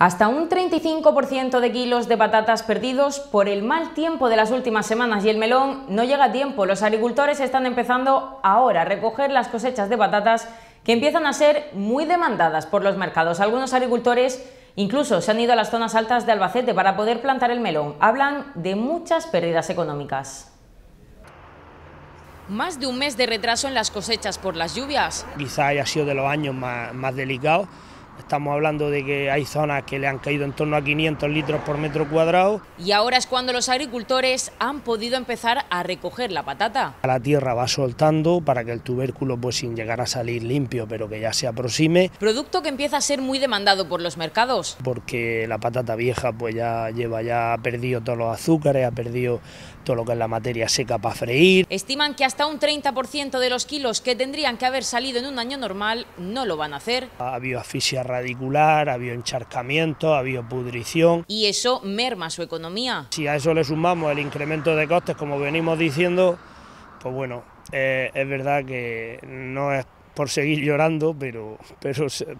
Hasta un 35% de kilos de patatas perdidos por el mal tiempo de las últimas semanas y el melón no llega a tiempo. Los agricultores están empezando ahora a recoger las cosechas de patatas que empiezan a ser muy demandadas por los mercados. Algunos agricultores incluso se han ido a las zonas altas de Albacete para poder plantar el melón. Hablan de muchas pérdidas económicas. Más de un mes de retraso en las cosechas por las lluvias. Quizá haya sido de los años más, más delicados Estamos hablando de que hay zonas que le han caído en torno a 500 litros por metro cuadrado. Y ahora es cuando los agricultores han podido empezar a recoger la patata. La tierra va soltando para que el tubérculo, pues sin llegar a salir limpio, pero que ya se aproxime. Producto que empieza a ser muy demandado por los mercados. Porque la patata vieja, pues ya lleva, ya ha perdido todos los azúcares, ha perdido todo lo que es la materia seca para freír. Estiman que hasta un 30% de los kilos que tendrían que haber salido en un año normal no lo van a hacer. Ha habido asfixia radicular, ha habido encharcamiento, ha pudrición. ¿Y eso merma su economía? Si a eso le sumamos el incremento de costes, como venimos diciendo, pues bueno, eh, es verdad que no es por seguir llorando, pero,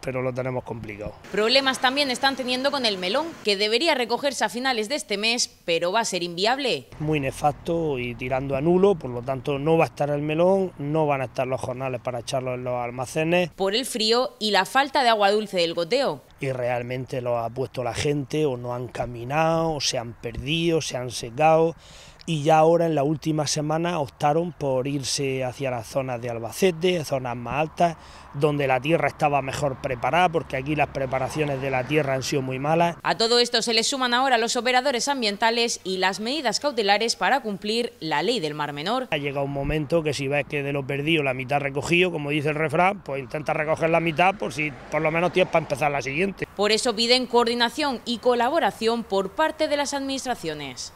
pero, lo tenemos complicado. Problemas también están teniendo con el melón, que debería recogerse a finales de este mes, pero va a ser inviable. Muy nefasto y tirando a nulo, por lo tanto no va a estar el melón, no van a estar los jornales para echarlos en los almacenes. Por el frío y la falta de agua dulce del goteo. Y realmente lo ha puesto la gente, o no han caminado, o se han perdido, se han secado y ya ahora en la última semana optaron por irse hacia las zonas de Albacete, zonas más altas, donde la tierra estaba mejor preparada, porque aquí las preparaciones de la tierra han sido muy malas. A todo esto se le suman ahora los operadores ambientales y las medidas cautelares para cumplir la ley del Mar Menor. Ha llegado un momento que si ves que de lo perdido la mitad recogido, como dice el refrán, pues intenta recoger la mitad por si por lo menos tienes para empezar la siguiente. Por eso piden coordinación y colaboración por parte de las administraciones.